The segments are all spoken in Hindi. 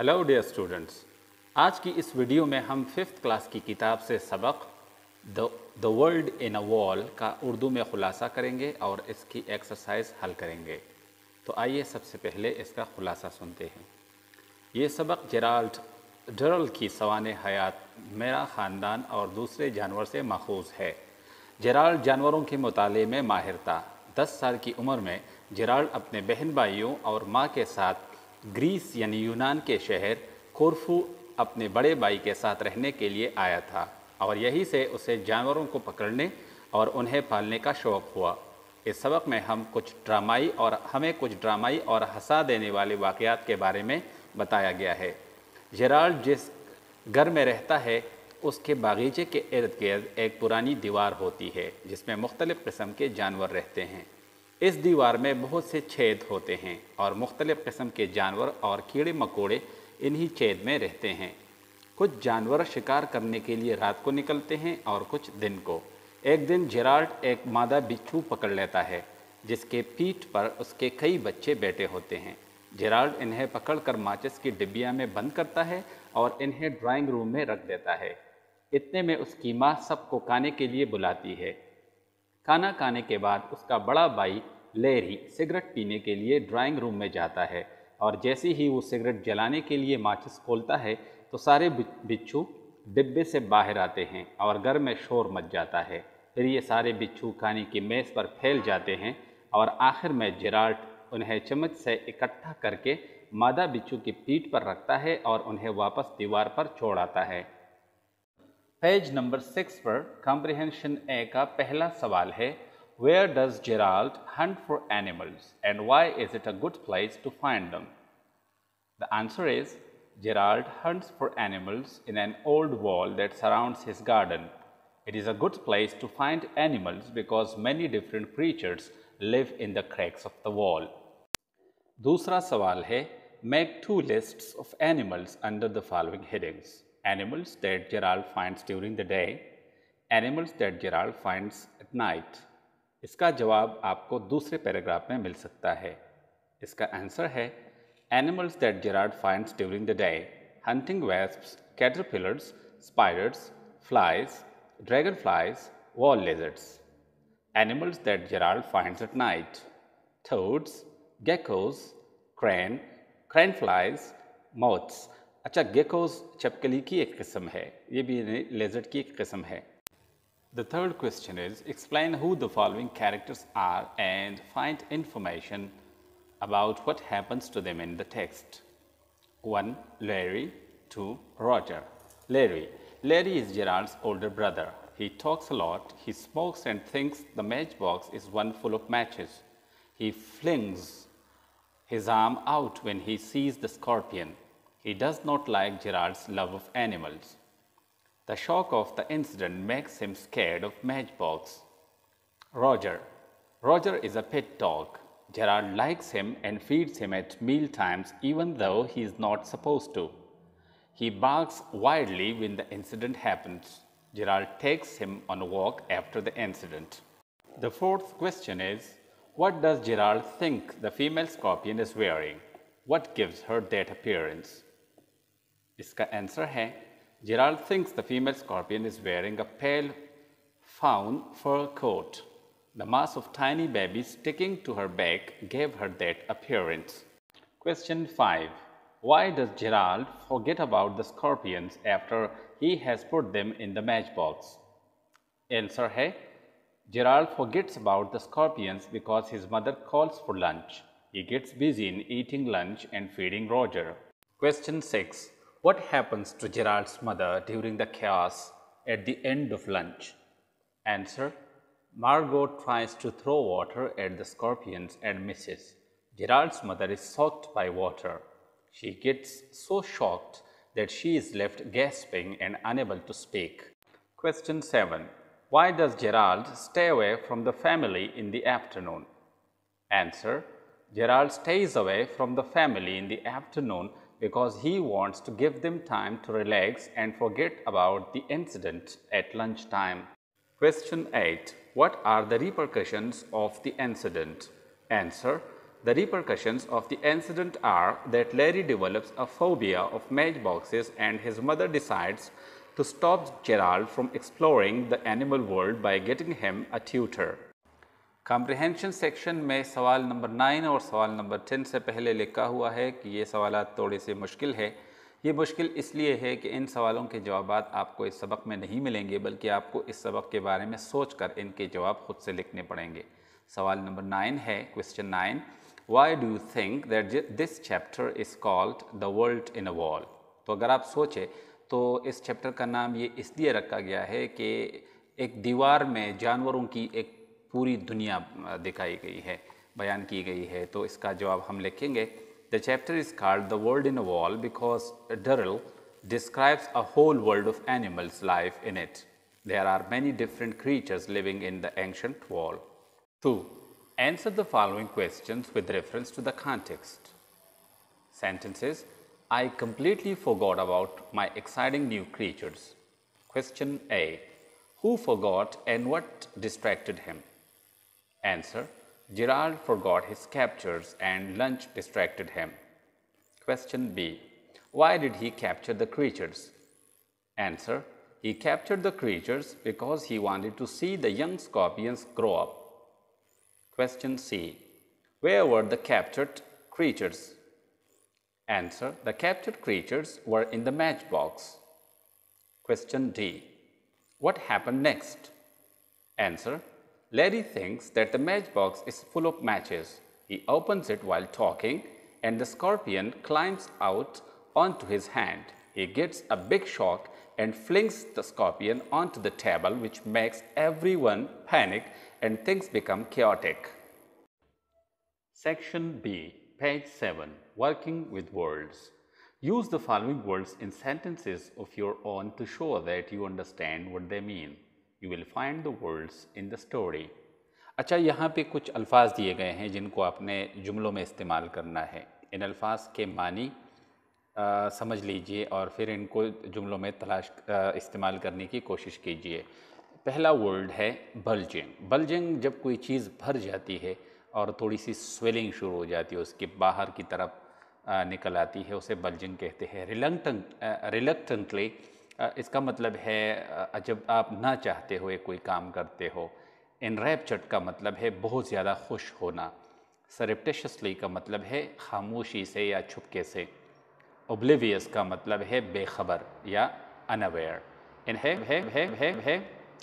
हेलो डियर स्टूडेंट्स आज की इस वीडियो में हम फिफ्थ क्लास की किताब से सबक the world in a wall का उर्दू में खुलासा करेंगे और इसकी एक्सरसाइज हल करेंगे तो आइए सबसे पहले इसका खुलासा सुनते हैं ये सबक जेराल्ड डरल की सवान हयात मेरा ख़ानदान और दूसरे जानवर से माखूज है जेराल्ड जानवरों के मताले में माहिर था दस साल की उम्र में जेराल्ड अपने बहन भाइयों और माँ के साथ ग्रीस यानी यूनान के शहर कोरफू अपने बड़े भाई के साथ रहने के लिए आया था और यहीं से उसे जानवरों को पकड़ने और उन्हें पालने का शौक़ हुआ इस सबक में हम कुछ ड्रामाई और हमें कुछ ड्रामाई और हंसा देने वाले वाक़ात के बारे में बताया गया है जेराल्ड जिस घर में रहता है उसके बागीचे के इर्द गिर्द एक पुरानी दीवार होती है जिसमें मुख्तलिफ़ किस्म के जानवर रहते हैं इस दीवार में बहुत से छेद होते हैं और मुख्तलिफ़ किस्म के जानवर और कीड़े मकोड़े इन्हीं छेद में रहते हैं कुछ जानवर शिकार करने के लिए रात को निकलते हैं और कुछ दिन को एक दिन जेराल्ट एक मादा बिच्छू पकड़ लेता है जिसके पीठ पर उसके कई बच्चे बैठे होते हैं जेराल्ट इन्हें पकड़कर माचिस की डिब्बिया में बंद करता है और इन्हें ड्राइंग रूम में रख देता है इतने में उसकी माँ सबको खाने के लिए बुलाती है खाना खाने के बाद उसका बड़ा भाई लेरी सिगरेट पीने के लिए ड्राइंग रूम में जाता है और जैसे ही वो सिगरेट जलाने के लिए माचिस खोलता है तो सारे बिच्छू डिब्बे से बाहर आते हैं और घर में शोर मच जाता है फिर ये सारे बिच्छू खाने की मेज़ पर फैल जाते हैं और आखिर में जिराट उन्हें चम्मच से इकट्ठा करके मादा बिच्छू की पीठ पर रखता है और उन्हें वापस दीवार पर छोड़ आता है पेज नंबर सिक्स पर कॉम्प्रिहेंशन ए का पहला सवाल है where does Gerald hunt for animals and why is it a good place to find them the answer is Gerald hunts for animals in an old wall that surrounds his garden it is a good place to find animals because many different creatures live in the cracks of the wall दूसरा सवाल है make two list of animals under the following headings animals that Gerard finds during the day, animals that Gerard finds at night. इसका जवाब आपको animals that Gerard finds during the day, hunting wasps, caterpillars, spiders, flies, dragonflies, wall lizards. Animals that Gerard finds at night, toads, geckos, crane, crane flies, moths अच्छा गेकोज चपकली की एक किस्म है ये भी लेजर्ड की एक किस्म है The third question is explain who the following characters are and find information about what happens to them in the text. 1. Larry 2. Roger Larry Larry is Gerard's older brother. He talks a lot, he smokes and thinks the matchbox is one full of matches. He flings his arm out when he sees the scorpion. He does not like Gerard's love of animals. The shock of the incident makes him scared of Matchbox. Roger Roger is a pet dog. Gerard likes him and feeds him at meal times even though he is not supposed to. He barks wildly when the incident happens. Gerard takes him on a walk after the incident. The fourth question is, what does Gerard think the female scorpion is wearing? What gives her that appearance? इसका आंसर है Gerald thinks the female scorpion is wearing a pale fawn fur coat The mass of tiny babies sticking to her back gave her that appearance. Question 5. Why does Gerald forget about the scorpions after he has put them in the matchbox? Answer hai. Gerald forgets about the scorpions because his mother calls for lunch. He gets busy in eating lunch and feeding Roger. Question 6. What happens to Gerard's mother during the chaos at the end of lunch? Answer Margot tries to throw water at the scorpions and misses. Gerard's mother is soaked by water. She gets so shocked that she is left gasping and unable to speak. Question 7. Why does Gerald stay away from the family in the afternoon? Answer. Gerald stays away from the family in the afternoon because he wants to give them time to relax and forget about the incident at lunchtime. Question 8. What are the repercussions of the incident? Answer. The repercussions of the incident are that Larry develops a phobia of matchboxes and his mother decides to stop Gerald from exploring the animal world by getting him a tutor. Comprehension section में सवाल नंबर नाइन और सवाल नंबर टेन से पहले लिखा हुआ है कि ये सवाल थोड़े से मुश्किल है ये मुश्किल इसलिए है कि इन सवालों के जवाब आपको इस सबक में नहीं मिलेंगे बल्कि आपको इस सबक के बारे में सोच कर इनके जवाब खुद से लिखने पड़ेंगे सवाल नंबर नाइन है question nine why do you think that this chapter is called the world in a wall तो अगर आप सोचें तो इस चैप्टर का नाम ये इसलिए रखा गया है कि एक दीवार में जानवरों की एक पूरी दुनिया दिखाई गई है बयान की गई है तो इसका जवाब हम लिखेंगे the chapter is called the world in a wall because Durrell describes a whole world of animals life in it. There are many different creatures living in the ancient wall. 2. Answer the following questions with reference to the context. Sentences I completely forgot about my exciting new creatures. Question A Who forgot and what distracted him? Answer Gerard forgot his captures and lunch distracted him. Question B Why did he capture the creatures? Answer He captured the creatures because he wanted to see the young scorpions grow up. Question C Where were the captured creatures? Answer The captured creatures were in the matchbox. Question D What happened next? Answer Larry thinks that the matchbox is full of matches. He opens it while talking and the scorpion climbs out onto his hand. He gets a big shock and flings the scorpion onto the table which makes everyone panic and things become chaotic. Section B, page 7, Working with Words. Use the following words in sentences of your own to show that you understand what they mean. You will find the words in the story अच्छा यहाँ पे कुछ अल्फाज दिए गए हैं जिनको आपने जुमलों में इस्तेमाल करना है इन अल्फाज के मानी आ, समझ लीजिए और फिर इनको जुमलों में तलाश इस्तेमाल करने की कोशिश कीजिए पहला वर्ड है बल्जिंग बल्जिंग जब कोई चीज़ भर जाती है और थोड़ी सी स्वेलिंग शुरू हो जाती है उसके बाहर की तरफ निकल आती है उसे बल्जिंग कहते हैं रिलंगटन रिलक्टेंटली इसका मतलब है जब आप ना चाहते हुए कोई काम करते हो इन रैपचट का मतलब है बहुत ज़्यादा खुश होना सरप्टिशसली का मतलब है खामोशी से या छुपके से ओब्लिवियस का मतलब है बेखबर या अनअवेयर इन्हें है, है, है, है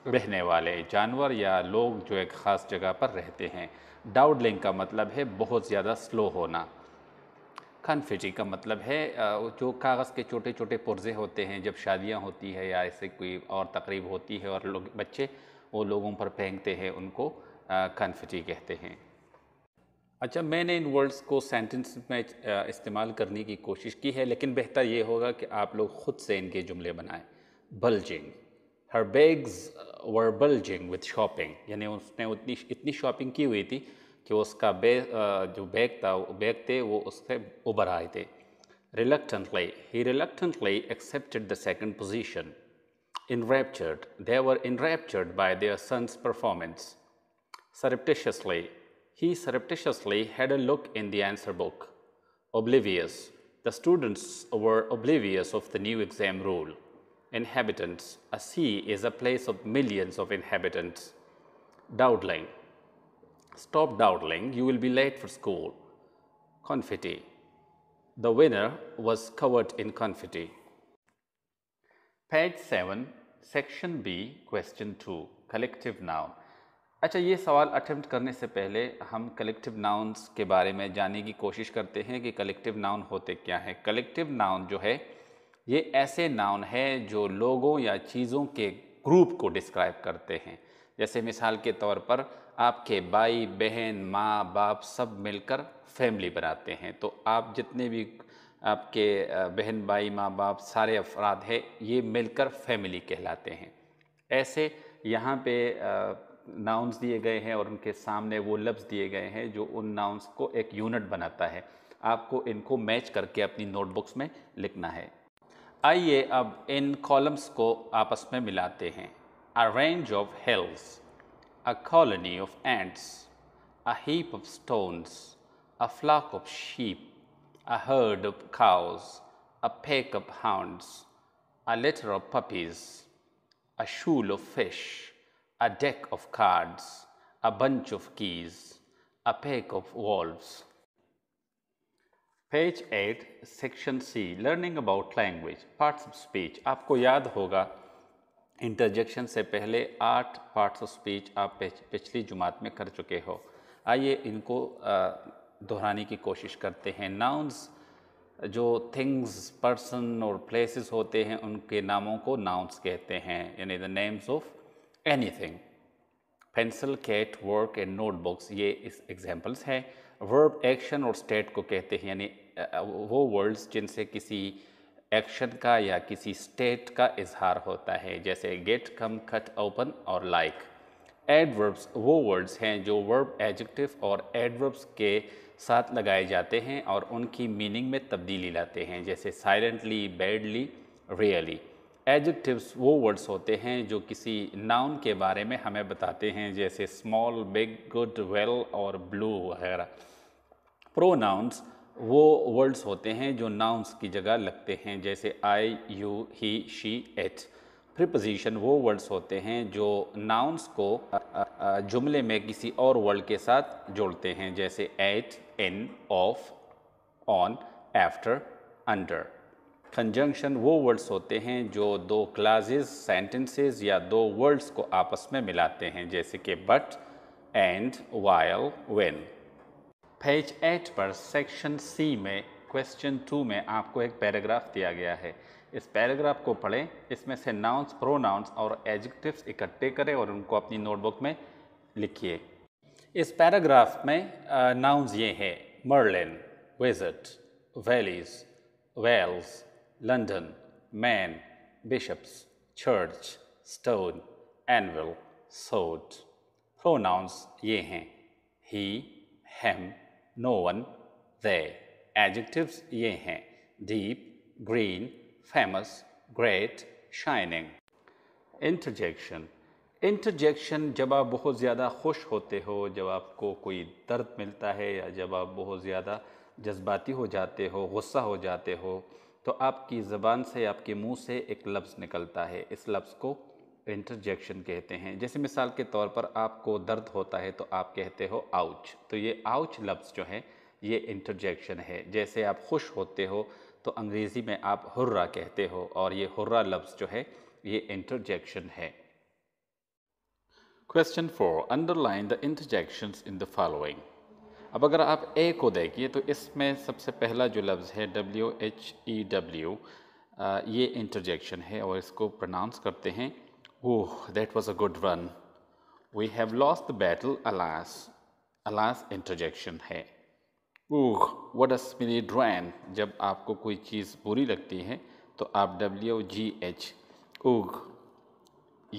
रहने वाले जानवर या लोग जो एक ख़ास जगह पर रहते हैं डाउडलिंग का मतलब है बहुत ज़्यादा स्लो होना खनफिजी का मतलब है जो कागज़ के छोटे छोटे पुर्जे होते हैं जब शादियाँ होती है या ऐसे कोई और तकरीब होती है और लोग बच्चे वो लोगों पर फेंकते हैं उनको खनफिजी कहते हैं अच्छा मैंने इन वर्ड्स को सेंटेंस में इस्तेमाल करने की कोशिश की है लेकिन बेहतर ये होगा कि आप लोग ख़ुद से इनके जुमले बनाएं bulging her bags were bulging with shopping यानी उसने उतनी इतनी शॉपिंग की हुई थी कि उसका बे जो बैग था बैग थे वो उससे उबर आए थे reluctantly he reluctantly accepted the second position enraptured they were enraptured by their son's performance surreptitiously he surreptitiously had a look in the answer book oblivious the students were oblivious of the new exam rule inhabitants a sea is a place of millions of inhabitants dawdling Stop dawdling, you will be late for school. Confetti. The winner was covered in confetti. Page 7, Section B, Question 2, Collective Noun. अच्छा ये सवाल अटैम्प्ट करने से पहले हम कलेक्टिव नाउन्स के बारे में जानने की कोशिश करते हैं कि कलेक्टिव नाउन होते क्या हैं कलेक्टिव नाउन जो है ये ऐसे नाउन है जो लोगों या चीज़ों के ग्रुप को डिस्क्राइब करते हैं जैसे मिसाल के तौर पर आपके भाई बहन माँ बाप सब मिलकर फैमिली बनाते हैं तो आप जितने भी आपके बहन भाई माँ बाप सारे अफराद है ये मिलकर फैमिली कहलाते हैं ऐसे यहाँ पे नाउंस दिए गए हैं और उनके सामने वो लफ्ज़ दिए गए हैं जो उन नाउंस को एक यूनिट बनाता है आपको इनको मैच करके अपनी नोटबुक्स में लिखना है आइए अब इन कॉलम्स को आपस में मिलाते हैं a range of health a colony of ants, a heap of stones, a flock of sheep, a herd of cows, a pack of hounds, a litter of puppies, a shoal of fish, a deck of cards, a bunch of keys, a pack of wolves. Page 8 section C. Learning about language, parts of speech. आपको याद होगा इंटरजेक्शन से पहले आठ पार्ट्स ऑफ स्पीच आप पिछली जुमात में कर चुके हो आइए इनको दोहराने की कोशिश करते हैं नाउंस जो थिंग्स पर्सन और प्लेसेस होते हैं उनके नामों को नाउंस कहते हैं यानी the names of anything pencil cat work and notebooks ये इस एग्जांपल्स हैं वर्ब एक्शन और स्टेट को कहते हैं यानी वो वर्ड्स जिनसे किसी एक्शन का या किसी स्टेट का इजहार होता है जैसे गेट कम खट ओपन और लाइक एडवर्ब्स वो वर्ड्स हैं जो वर्ब एडजेक्टिव और एडवर्ब्स के साथ लगाए जाते हैं और उनकी मीनिंग में तब्दीली लाते हैं जैसे साइलेंटली बैडली रियली एडजेक्टिव्स वो वर्ड्स होते हैं जो किसी नाउन के बारे में हमें बताते हैं जैसे स्मॉल बिग गुड वेल और ब्लू वगैरह प्रोनाउंस वो वर्ड्स होते हैं जो नाउंस की जगह लगते हैं जैसे I you he she it preposition वो वर्ड्स होते हैं जो नाउंस को जुमले में किसी और वर्ड के साथ जोड़ते हैं जैसे at in of on after under conjunction वो वर्ड्स होते हैं जो दो क्लाजेज सेंटेंसेस या दो वर्ड्स को आपस में मिलाते हैं जैसे कि but and while when page eight पर सेक्शन सी में क्वेश्चन टू में आपको एक पैराग्राफ दिया गया है इस पैराग्राफ को पढ़ें इसमें से नाउन्स प्रोनाउंस और एडजेक्टिव्स इकट्ठे करें और उनको अपनी नोटबुक में लिखिए इस पैराग्राफ में नाउंस ये हैं Merlin visit valleys Wales London man bishops church stone सोट प्रो प्रोनाउंस ये हैं he him no one they adjectives ये हैं deep green famous great shining interjection interjection जब आप बहुत ज़्यादा खुश होते हो जब आपको कोई दर्द मिलता है या जब आप बहुत ज़्यादा जज्बाती हो जाते हो गुस्सा हो जाते हो तो आपकी ज़बान से आपके मुंह से एक लफ्ज़ निकलता है इस लफ्ज़ को इंटरजेक्शन कहते हैं जैसे मिसाल के तौर पर आपको दर्द होता है तो आप कहते हो आउच तो ये आउच लफ्ज़ जो है ये इंटरजेक्शन है जैसे आप खुश होते हो तो अंग्रेज़ी में आप हुर्रा कहते हो और ये हुर्रा लफ्ज़ जो है ये इंटरजेक्शन है question four underline the interjection in the following अब अगर आप ए को देखिए तो इसमें सबसे पहला जो लफ्ज़ है डब्ल्यू एच ई डब्ल्यू ये इंटरजेक्शन है और इसको प्रनाउंस करते हैं Oh, that was a good run. We have lost the battle, alas. Alas interjection है ओह वट अ स्पिरिट रैन जब आपको कोई चीज़ बुरी लगती है तो आप डब्ल्यू जी एच ओग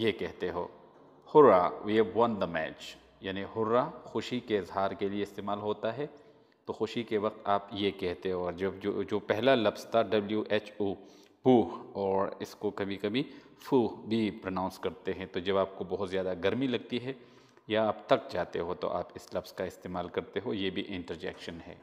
ये कहते हो hurrah we have won the match यानी हुर्रा खुशी के इजहार के लिए इस्तेमाल होता है तो खुशी के वक्त आप ये कहते हो और जब जो जो पहला लफ्ज़ था डब्ल्यू एच ओ पूह और इसको कभी कभी फू भी प्रोनाउंस करते हैं तो जब आपको बहुत ज़्यादा गर्मी लगती है या आप तक जाते हो तो आप इस लफ्ज़ का इस्तेमाल करते हो ये भी इंटरजेक्शन है